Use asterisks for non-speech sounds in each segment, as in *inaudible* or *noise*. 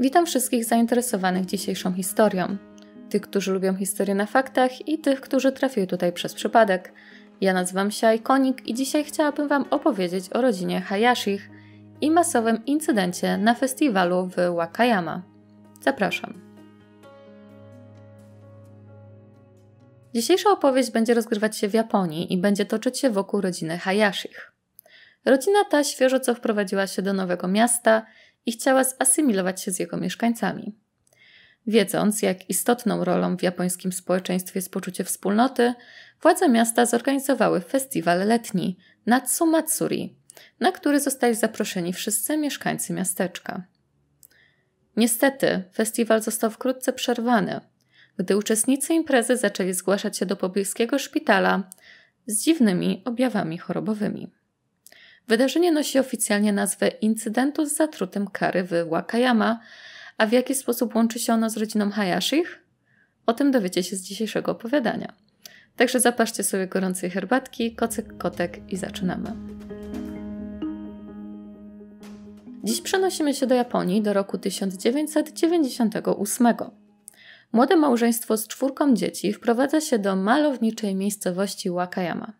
Witam wszystkich zainteresowanych dzisiejszą historią. Tych, którzy lubią historię na faktach i tych, którzy trafili tutaj przez przypadek. Ja nazywam się Ikonik i dzisiaj chciałabym Wam opowiedzieć o rodzinie Hayashich i masowym incydencie na festiwalu w Wakayama. Zapraszam. Dzisiejsza opowieść będzie rozgrywać się w Japonii i będzie toczyć się wokół rodziny Hayashich. Rodzina ta świeżo co wprowadziła się do nowego miasta – i chciała zasymilować się z jego mieszkańcami. Wiedząc, jak istotną rolą w japońskim społeczeństwie jest poczucie wspólnoty, władze miasta zorganizowały festiwal letni Natsumatsuri, na który zostali zaproszeni wszyscy mieszkańcy miasteczka. Niestety, festiwal został wkrótce przerwany, gdy uczestnicy imprezy zaczęli zgłaszać się do pobliskiego szpitala z dziwnymi objawami chorobowymi. Wydarzenie nosi oficjalnie nazwę incydentu z zatrutym kary w Wakayama, a w jaki sposób łączy się ono z rodziną Hayashich? O tym dowiecie się z dzisiejszego opowiadania. Także zapaszcie sobie gorącej herbatki, kocyk, kotek i zaczynamy. Dziś przenosimy się do Japonii do roku 1998. Młode małżeństwo z czwórką dzieci wprowadza się do malowniczej miejscowości Wakayama.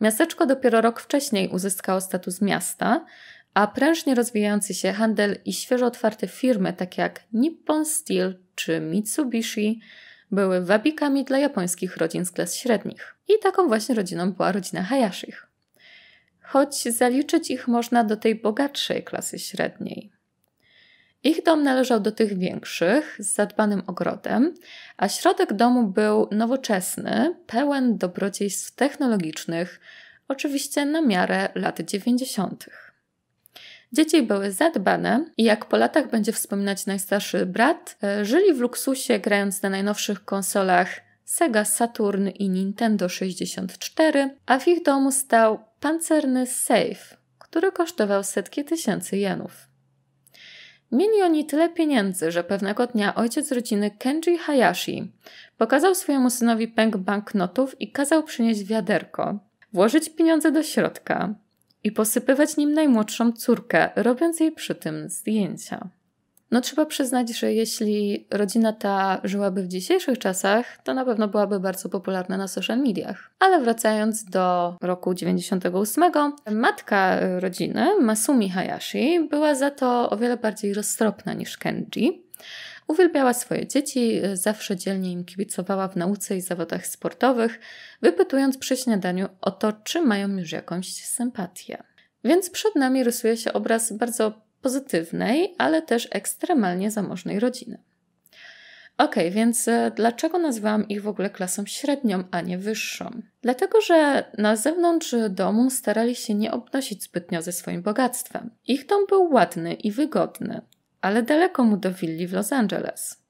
Miasteczko dopiero rok wcześniej uzyskało status miasta, a prężnie rozwijający się handel i świeżo otwarte firmy takie jak Nippon Steel czy Mitsubishi były wabikami dla japońskich rodzin z klas średnich. I taką właśnie rodziną była rodzina Hayashich. Choć zaliczyć ich można do tej bogatszej klasy średniej. Ich dom należał do tych większych, z zadbanym ogrodem, a środek domu był nowoczesny, pełen dobrodziejstw technologicznych, oczywiście na miarę lat 90. Dzieci były zadbane i jak po latach będzie wspominać najstarszy brat, e, żyli w luksusie grając na najnowszych konsolach Sega Saturn i Nintendo 64, a w ich domu stał pancerny safe, który kosztował setki tysięcy jenów. Mieli oni tyle pieniędzy, że pewnego dnia ojciec rodziny Kenji Hayashi pokazał swojemu synowi pęk banknotów i kazał przynieść wiaderko, włożyć pieniądze do środka i posypywać nim najmłodszą córkę, robiąc jej przy tym zdjęcia. No trzeba przyznać, że jeśli rodzina ta żyłaby w dzisiejszych czasach, to na pewno byłaby bardzo popularna na social mediach. Ale wracając do roku 98, matka rodziny, Masumi Hayashi, była za to o wiele bardziej roztropna niż Kenji. Uwielbiała swoje dzieci, zawsze dzielnie im kibicowała w nauce i zawodach sportowych, wypytując przy śniadaniu o to, czy mają już jakąś sympatię. Więc przed nami rysuje się obraz bardzo pozytywnej, ale też ekstremalnie zamożnej rodziny. Ok, więc e, dlaczego nazywałam ich w ogóle klasą średnią, a nie wyższą? Dlatego, że na zewnątrz domu starali się nie obnosić zbytnio ze swoim bogactwem. Ich dom był ładny i wygodny, ale daleko mu do willi w Los Angeles.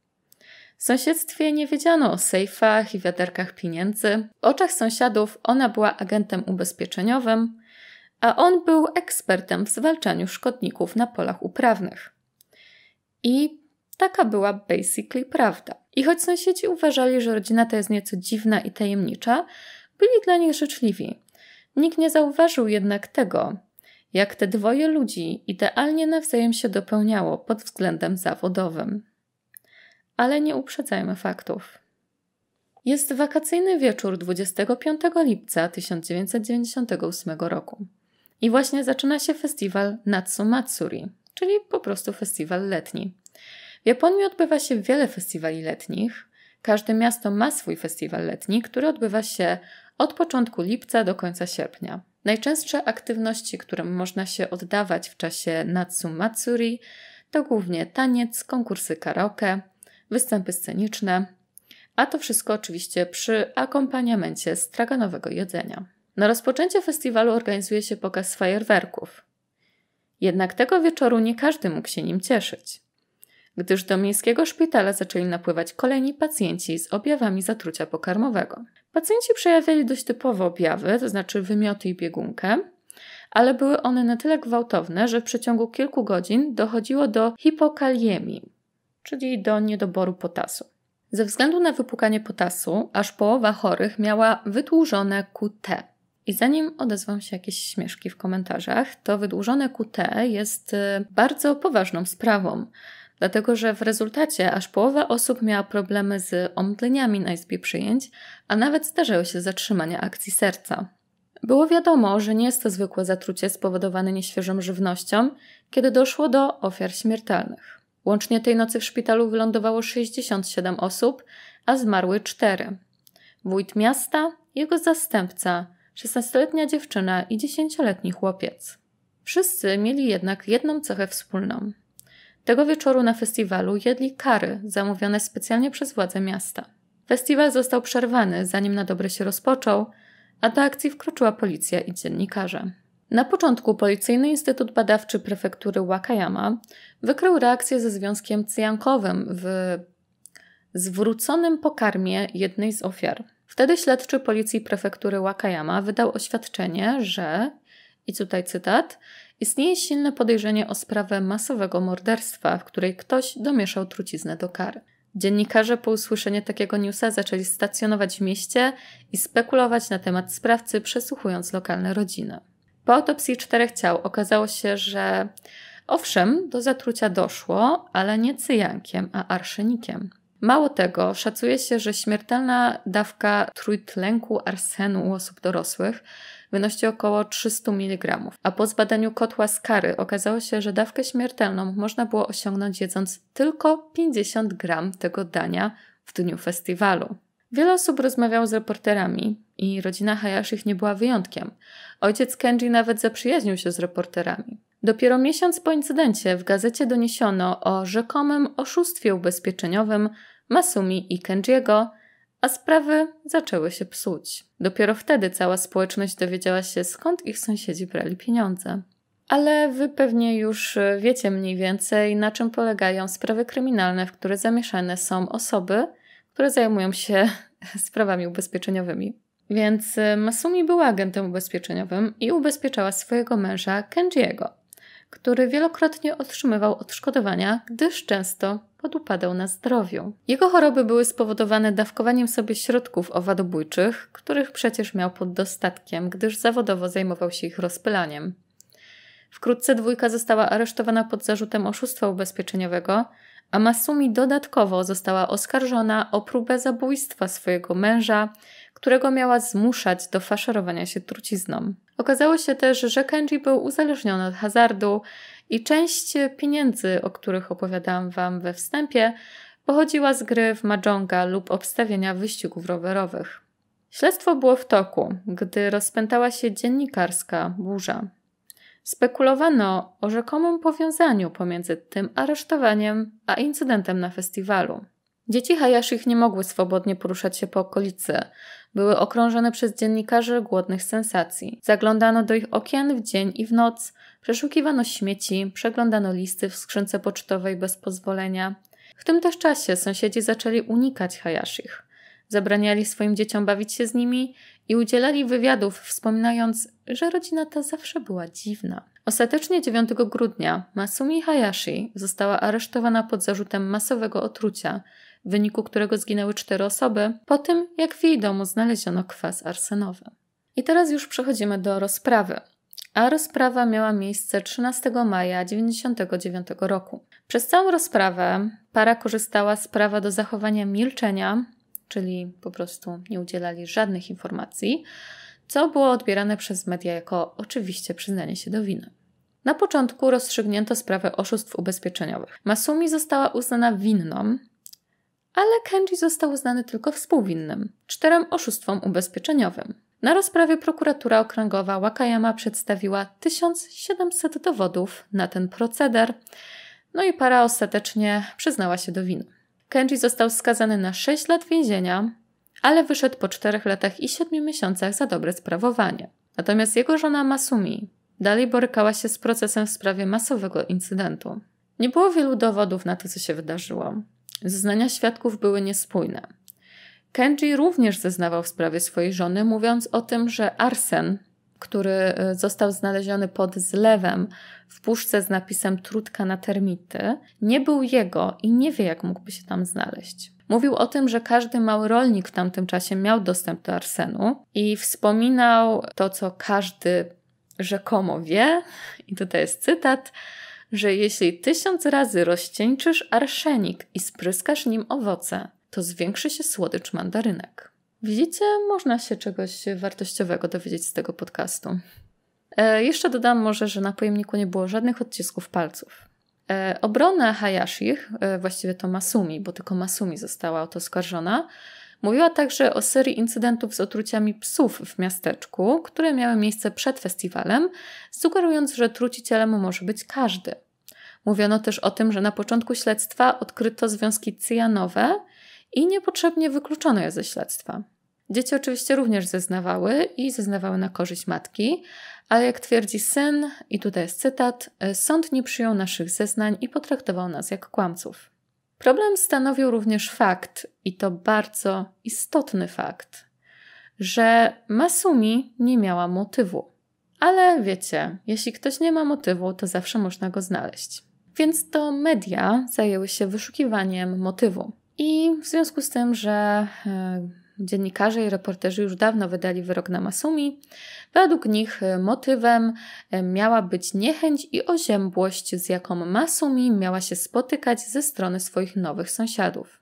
W sąsiedztwie nie wiedziano o sejfach i wiaderkach pieniędzy. W oczach sąsiadów ona była agentem ubezpieczeniowym, a on był ekspertem w zwalczaniu szkodników na polach uprawnych. I taka była basically prawda. I choć sąsiedzi uważali, że rodzina ta jest nieco dziwna i tajemnicza, byli dla nich życzliwi. Nikt nie zauważył jednak tego, jak te dwoje ludzi idealnie nawzajem się dopełniało pod względem zawodowym. Ale nie uprzedzajmy faktów. Jest wakacyjny wieczór 25 lipca 1998 roku. I właśnie zaczyna się festiwal Natsumatsuri, czyli po prostu festiwal letni. W Japonii odbywa się wiele festiwali letnich. Każde miasto ma swój festiwal letni, który odbywa się od początku lipca do końca sierpnia. Najczęstsze aktywności, którym można się oddawać w czasie Natsumatsuri, to głównie taniec, konkursy karaoke, występy sceniczne, a to wszystko oczywiście przy akompaniamencie straganowego jedzenia. Na rozpoczęcie festiwalu organizuje się pokaz fajerwerków. Jednak tego wieczoru nie każdy mógł się nim cieszyć, gdyż do miejskiego szpitala zaczęli napływać kolejni pacjenci z objawami zatrucia pokarmowego. Pacjenci przejawiali dość typowe objawy, to znaczy wymioty i biegunkę, ale były one na tyle gwałtowne, że w przeciągu kilku godzin dochodziło do hipokaliemii, czyli do niedoboru potasu. Ze względu na wypukanie potasu, aż połowa chorych miała wydłużone QT, i zanim odezwą się jakieś śmieszki w komentarzach, to wydłużone QT jest y, bardzo poważną sprawą, dlatego że w rezultacie aż połowa osób miała problemy z omdleniami na izbie przyjęć, a nawet zdarzały się zatrzymania akcji serca. Było wiadomo, że nie jest to zwykłe zatrucie spowodowane nieświeżą żywnością, kiedy doszło do ofiar śmiertelnych. Łącznie tej nocy w szpitalu wylądowało 67 osób, a zmarły 4. Wójt miasta, jego zastępca, 16-letnia dziewczyna i 10-letni chłopiec. Wszyscy mieli jednak jedną cechę wspólną. Tego wieczoru na festiwalu jedli kary zamówione specjalnie przez władze miasta. Festiwal został przerwany, zanim na dobre się rozpoczął, a do akcji wkroczyła policja i dziennikarze. Na początku Policyjny Instytut Badawczy Prefektury Wakayama wykrył reakcję ze związkiem cyjankowym w zwróconym pokarmie jednej z ofiar. Wtedy śledczy policji prefektury Wakayama wydał oświadczenie, że, i tutaj cytat, istnieje silne podejrzenie o sprawę masowego morderstwa, w której ktoś domieszał truciznę do kary. Dziennikarze po usłyszeniu takiego newsa zaczęli stacjonować w mieście i spekulować na temat sprawcy, przesłuchując lokalne rodziny. Po autopsji czterech ciał okazało się, że owszem, do zatrucia doszło, ale nie cyjankiem, a arszenikiem. Mało tego, szacuje się, że śmiertelna dawka trójtlenku arsenu u osób dorosłych wynosi około 300 mg, a po zbadaniu kotła skary okazało się, że dawkę śmiertelną można było osiągnąć jedząc tylko 50 g tego dania w dniu festiwalu. Wiele osób rozmawiało z reporterami i rodzina Hayashich nie była wyjątkiem. Ojciec Kenji nawet zaprzyjaźnił się z reporterami. Dopiero miesiąc po incydencie w gazecie doniesiono o rzekomym oszustwie ubezpieczeniowym Masumi i Kenjiego, a sprawy zaczęły się psuć. Dopiero wtedy cała społeczność dowiedziała się, skąd ich sąsiedzi brali pieniądze. Ale wy pewnie już e, wiecie mniej więcej, na czym polegają sprawy kryminalne, w które zamieszane są osoby, które zajmują się *laughs* sprawami ubezpieczeniowymi. Więc e, Masumi była agentem ubezpieczeniowym i ubezpieczała swojego męża Kenjiego, który wielokrotnie otrzymywał odszkodowania, gdyż często podupadał na zdrowiu. Jego choroby były spowodowane dawkowaniem sobie środków owadobójczych, których przecież miał pod dostatkiem, gdyż zawodowo zajmował się ich rozpylaniem. Wkrótce dwójka została aresztowana pod zarzutem oszustwa ubezpieczeniowego, a Masumi dodatkowo została oskarżona o próbę zabójstwa swojego męża, którego miała zmuszać do faszerowania się trucizną. Okazało się też, że Kenji był uzależniony od hazardu, i część pieniędzy, o których opowiadałam Wam we wstępie, pochodziła z gry w Majonga lub obstawienia wyścigów rowerowych. Śledztwo było w toku, gdy rozpętała się dziennikarska burza. Spekulowano o rzekomym powiązaniu pomiędzy tym aresztowaniem a incydentem na festiwalu. Dzieci Hayashich nie mogły swobodnie poruszać się po okolicy, były okrążone przez dziennikarzy głodnych sensacji. Zaglądano do ich okien w dzień i w noc, przeszukiwano śmieci, przeglądano listy w skrzynce pocztowej bez pozwolenia. W tym też czasie sąsiedzi zaczęli unikać Hayashich. Zabraniali swoim dzieciom bawić się z nimi i udzielali wywiadów, wspominając, że rodzina ta zawsze była dziwna. Ostatecznie 9 grudnia Masumi Hayashi została aresztowana pod zarzutem masowego otrucia w wyniku którego zginęły cztery osoby, po tym jak w jej domu znaleziono kwas arsenowy. I teraz już przechodzimy do rozprawy. A rozprawa miała miejsce 13 maja 1999 roku. Przez całą rozprawę para korzystała z prawa do zachowania milczenia, czyli po prostu nie udzielali żadnych informacji, co było odbierane przez media jako oczywiście przyznanie się do winy. Na początku rozstrzygnięto sprawę oszustw ubezpieczeniowych. Masumi została uznana winną, ale Kenji został uznany tylko współwinnym czterem oszustwom ubezpieczeniowym. Na rozprawie prokuratura okręgowa Wakayama przedstawiła 1700 dowodów na ten proceder, no i para ostatecznie przyznała się do winy. Kenji został skazany na 6 lat więzienia, ale wyszedł po 4 latach i 7 miesiącach za dobre sprawowanie. Natomiast jego żona Masumi dalej borykała się z procesem w sprawie masowego incydentu. Nie było wielu dowodów na to, co się wydarzyło. Zeznania świadków były niespójne. Kenji również zeznawał w sprawie swojej żony, mówiąc o tym, że arsen, który e, został znaleziony pod zlewem w puszce z napisem Trudka na termity, nie był jego i nie wie, jak mógłby się tam znaleźć. Mówił o tym, że każdy mały rolnik w tamtym czasie miał dostęp do arsenu i wspominał to, co każdy rzekomo wie, i tutaj jest cytat, że jeśli tysiąc razy rozcieńczysz arszenik i spryskasz nim owoce, to zwiększy się słodycz mandarynek. Widzicie, można się czegoś wartościowego dowiedzieć z tego podcastu. E, jeszcze dodam może, że na pojemniku nie było żadnych odcisków palców. E, Hayashi, e, właściwie to Masumi, bo tylko Masumi została o to skarżona, mówiła także o serii incydentów z otruciami psów w miasteczku, które miały miejsce przed festiwalem, sugerując, że trucicielem może być każdy. Mówiono też o tym, że na początku śledztwa odkryto związki cyjanowe i niepotrzebnie wykluczono je ze śledztwa. Dzieci oczywiście również zeznawały i zeznawały na korzyść matki, ale jak twierdzi syn, i tutaj jest cytat, sąd nie przyjął naszych zeznań i potraktował nas jak kłamców. Problem stanowił również fakt, i to bardzo istotny fakt, że Masumi nie miała motywu. Ale wiecie, jeśli ktoś nie ma motywu, to zawsze można go znaleźć. Więc to media zajęły się wyszukiwaniem motywu. I w związku z tym, że e, dziennikarze i reporterzy już dawno wydali wyrok na Masumi, według nich e, motywem e, miała być niechęć i oziębłość, z jaką Masumi miała się spotykać ze strony swoich nowych sąsiadów.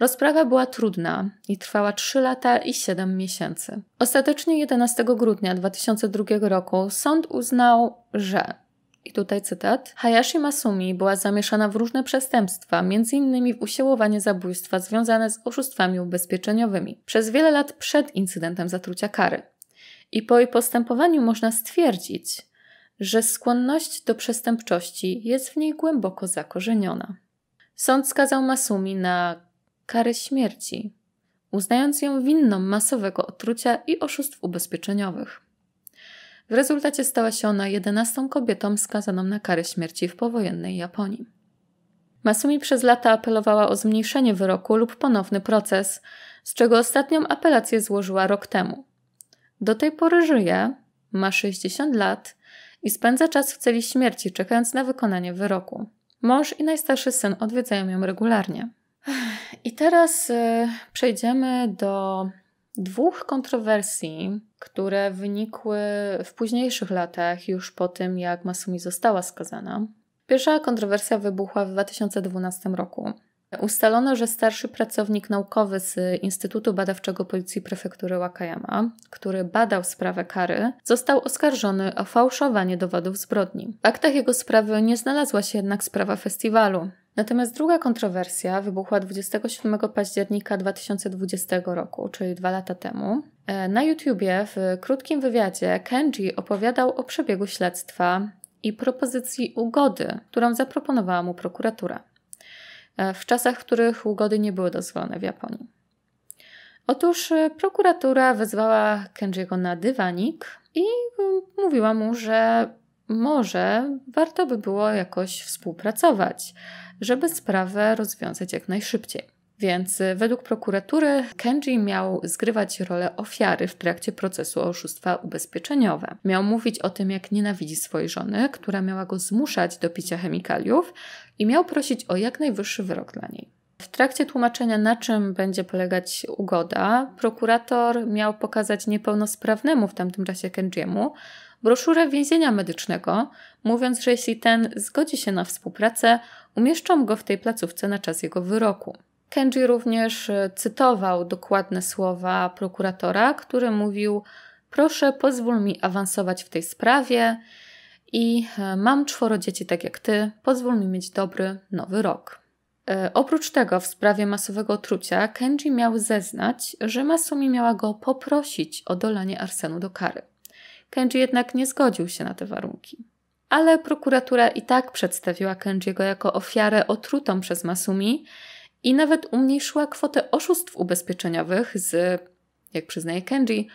Rozprawa była trudna i trwała 3 lata i 7 miesięcy. Ostatecznie 11 grudnia 2002 roku sąd uznał, że i tutaj cytat. Hayashi Masumi była zamieszana w różne przestępstwa, m.in. w usiłowanie zabójstwa związane z oszustwami ubezpieczeniowymi, przez wiele lat przed incydentem zatrucia kary. I po jej postępowaniu można stwierdzić, że skłonność do przestępczości jest w niej głęboko zakorzeniona. Sąd skazał Masumi na karę śmierci, uznając ją winną masowego otrucia i oszustw ubezpieczeniowych. W rezultacie stała się ona jedenastą kobietą skazaną na karę śmierci w powojennej Japonii. Masumi przez lata apelowała o zmniejszenie wyroku lub ponowny proces, z czego ostatnią apelację złożyła rok temu. Do tej pory żyje, ma 60 lat i spędza czas w celi śmierci, czekając na wykonanie wyroku. Mąż i najstarszy syn odwiedzają ją regularnie. I teraz y, przejdziemy do dwóch kontrowersji, które wynikły w późniejszych latach, już po tym jak Masumi została skazana. Pierwsza kontrowersja wybuchła w 2012 roku. Ustalono, że starszy pracownik naukowy z Instytutu Badawczego Policji Prefektury Wakayama, który badał sprawę kary, został oskarżony o fałszowanie dowodów zbrodni. W aktach jego sprawy nie znalazła się jednak sprawa festiwalu, Natomiast druga kontrowersja wybuchła 27 października 2020 roku, czyli dwa lata temu. E, na YouTubie w krótkim wywiadzie Kenji opowiadał o przebiegu śledztwa i propozycji ugody, którą zaproponowała mu prokuratura. E, w czasach, w których ugody nie były dozwolone w Japonii. Otóż e, prokuratura wezwała Kenjiego na dywanik i mówiła mu, że może warto by było jakoś współpracować, żeby sprawę rozwiązać jak najszybciej. Więc y, według prokuratury Kenji miał zgrywać rolę ofiary w trakcie procesu o oszustwa ubezpieczeniowe. Miał mówić o tym, jak nienawidzi swojej żony, która miała go zmuszać do picia chemikaliów i miał prosić o jak najwyższy wyrok dla niej. W trakcie tłumaczenia, na czym będzie polegać ugoda, prokurator miał pokazać niepełnosprawnemu w tamtym czasie Kenjiemu, broszurę więzienia medycznego, mówiąc, że jeśli ten zgodzi się na współpracę, umieszczą go w tej placówce na czas jego wyroku. Kenji również e, cytował dokładne słowa prokuratora, który mówił: Proszę, pozwól mi awansować w tej sprawie i e, mam czworo dzieci tak jak ty, pozwól mi mieć dobry nowy rok. E, oprócz tego w sprawie masowego trucia Kenji miał zeznać, że Masumi miała go poprosić o dolanie arsenu do kary. Kenji jednak nie zgodził się na te warunki. Ale prokuratura i tak przedstawiła Kenjiego jako ofiarę otrutą przez Masumi i nawet umniejszyła kwotę oszustw ubezpieczeniowych z, jak przyznaje Kenji,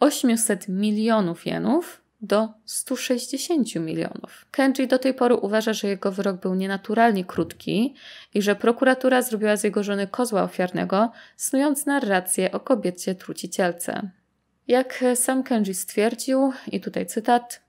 800 milionów jenów do 160 milionów. Kenji do tej pory uważa, że jego wyrok był nienaturalnie krótki i że prokuratura zrobiła z jego żony kozła ofiarnego, snując narrację o kobiecie trucicielce. Jak sam Kenji stwierdził, i tutaj cytat,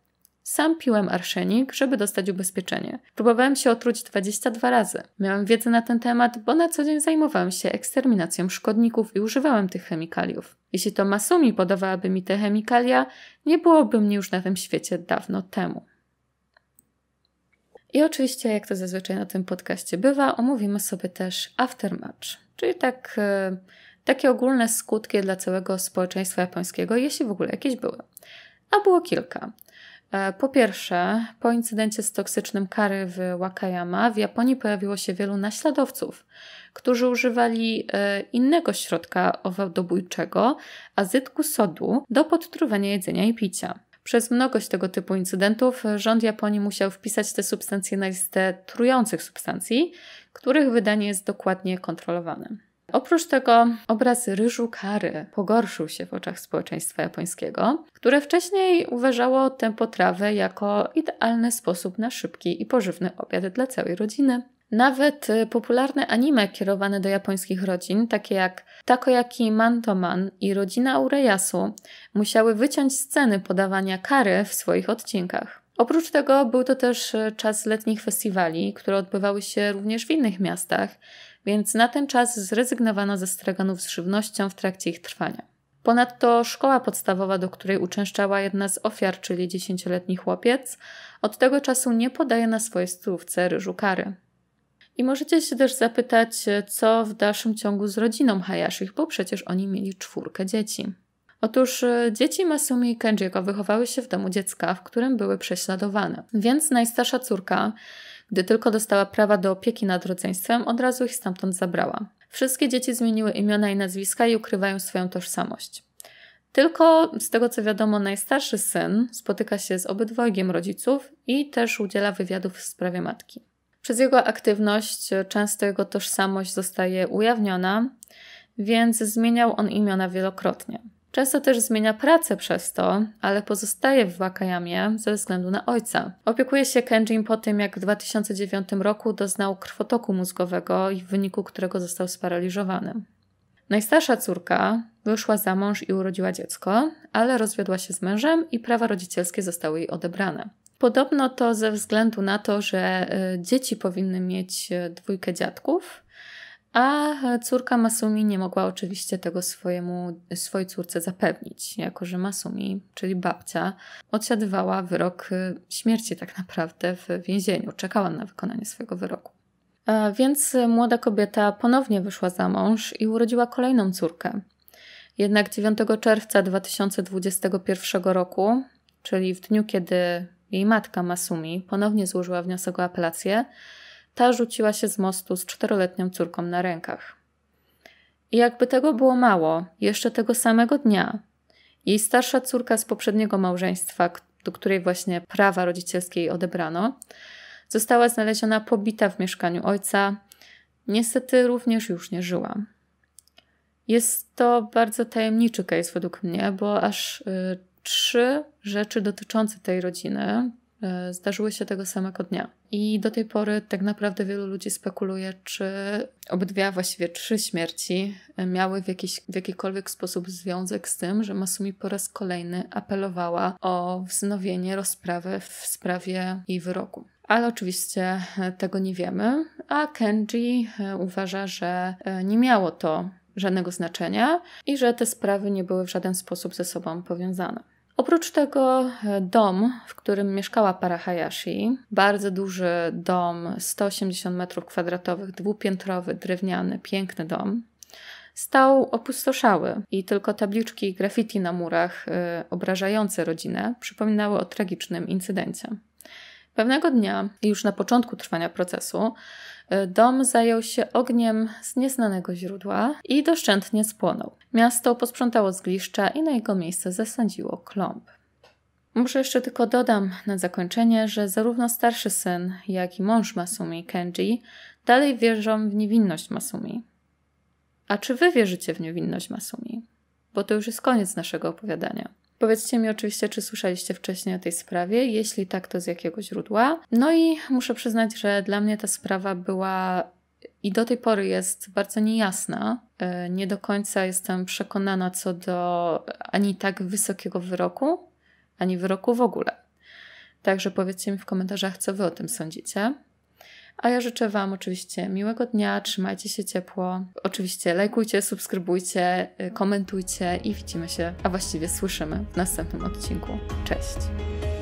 sam piłem arszenik, żeby dostać ubezpieczenie. Próbowałem się otruć 22 razy. Miałem wiedzę na ten temat, bo na co dzień zajmowałem się eksterminacją szkodników i używałem tych chemikaliów. Jeśli to Masumi podawałaby mi te chemikalia, nie byłoby mnie już na tym świecie dawno temu. I oczywiście, jak to zazwyczaj na tym podcaście bywa, omówimy sobie też aftermatch, czyli tak e, takie ogólne skutki dla całego społeczeństwa japońskiego, jeśli w ogóle jakieś były. A było kilka. E, po pierwsze, po incydencie z toksycznym kary w Wakayama w Japonii pojawiło się wielu naśladowców, którzy używali e, innego środka owadobójczego, azytku sodu, do podtruwania jedzenia i picia. Przez mnogość tego typu incydentów rząd Japonii musiał wpisać te substancje na listę trujących substancji, których wydanie jest dokładnie kontrolowane. Oprócz tego obraz ryżu kary pogorszył się w oczach społeczeństwa japońskiego, które wcześniej uważało tę potrawę jako idealny sposób na szybki i pożywny obiad dla całej rodziny. Nawet y, popularne anime kierowane do japońskich rodzin, takie jak Takoyaki Mantoman i Rodzina Ureyasu, musiały wyciąć sceny podawania kary w swoich odcinkach. Oprócz tego był to też y, czas letnich festiwali, które odbywały się również w innych miastach, więc na ten czas zrezygnowano ze straganów z żywnością w trakcie ich trwania. Ponadto szkoła podstawowa, do której uczęszczała jedna z ofiar, czyli dziesięcioletni chłopiec, od tego czasu nie podaje na swojej stówce ryżu kary. I możecie się też zapytać, co w dalszym ciągu z rodziną Hayashich, bo przecież oni mieli czwórkę dzieci. Otóż e, dzieci Masumi i Kenjiego wychowały się w domu dziecka, w którym były prześladowane. Więc najstarsza córka gdy tylko dostała prawa do opieki nad rodzeństwem, od razu ich stamtąd zabrała. Wszystkie dzieci zmieniły imiona i nazwiska i ukrywają swoją tożsamość. Tylko z tego co wiadomo, najstarszy syn spotyka się z obydwojgiem rodziców i też udziela wywiadów w sprawie matki. Przez jego aktywność często jego tożsamość zostaje ujawniona, więc zmieniał on imiona wielokrotnie. Często też zmienia pracę przez to, ale pozostaje w Wakajamie ze względu na ojca. Opiekuje się Kenjin po tym, jak w 2009 roku doznał krwotoku mózgowego, w wyniku którego został sparaliżowany. Najstarsza córka wyszła za mąż i urodziła dziecko, ale rozwiodła się z mężem i prawa rodzicielskie zostały jej odebrane. Podobno to ze względu na to, że e, dzieci powinny mieć e, dwójkę dziadków, a córka Masumi nie mogła oczywiście tego swojemu, swojej córce zapewnić, jako że Masumi, czyli babcia, odsiadywała wyrok y, śmierci tak naprawdę w więzieniu, czekała na wykonanie swojego wyroku. E, więc młoda kobieta ponownie wyszła za mąż i urodziła kolejną córkę. Jednak 9 czerwca 2021 roku, czyli w dniu, kiedy jej matka Masumi ponownie złożyła wniosek o apelację, ta rzuciła się z mostu z czteroletnią córką na rękach. I jakby tego było mało, jeszcze tego samego dnia jej starsza córka z poprzedniego małżeństwa, do której właśnie prawa rodzicielskie jej odebrano, została znaleziona pobita w mieszkaniu ojca. Niestety również już nie żyła. Jest to bardzo tajemniczy case według mnie, bo aż y, trzy rzeczy dotyczące tej rodziny E, zdarzyły się tego samego dnia. I do tej pory tak naprawdę wielu ludzi spekuluje, czy obydwie, właściwie trzy śmierci e, miały w, jakiś, w jakikolwiek sposób związek z tym, że Masumi po raz kolejny apelowała o wznowienie rozprawy w sprawie jej wyroku. Ale oczywiście e, tego nie wiemy, a Kenji uważa, że nie miało to żadnego znaczenia i że te sprawy nie były w żaden sposób ze sobą powiązane. Oprócz tego e, dom, w którym mieszkała para Hayashi, bardzo duży dom, 180 m2, dwupiętrowy, drewniany, piękny dom, stał opustoszały i tylko tabliczki i graffiti na murach yy, obrażające rodzinę przypominały o tragicznym incydencie. Pewnego dnia, już na początku trwania procesu, E, dom zajął się ogniem z nieznanego źródła i doszczętnie spłonął. Miasto posprzątało zgliszcza i na jego miejsce zasadziło klomb. Muszę jeszcze tylko dodam na zakończenie, że zarówno starszy syn, jak i mąż Masumi, Kenji, dalej wierzą w niewinność Masumi. A czy wy wierzycie w niewinność Masumi? Bo to już jest koniec naszego opowiadania. Powiedzcie mi oczywiście, czy słyszeliście wcześniej o tej sprawie, jeśli tak, to z jakiego źródła. No i muszę przyznać, że dla mnie ta sprawa była i do tej pory jest bardzo niejasna. E, nie do końca jestem przekonana co do ani tak wysokiego wyroku, ani wyroku w ogóle. Także powiedzcie mi w komentarzach, co wy o tym sądzicie. A ja życzę Wam oczywiście miłego dnia, trzymajcie się ciepło. Oczywiście lajkujcie, subskrybujcie, y, komentujcie i widzimy się, a właściwie słyszymy w następnym odcinku. Cześć!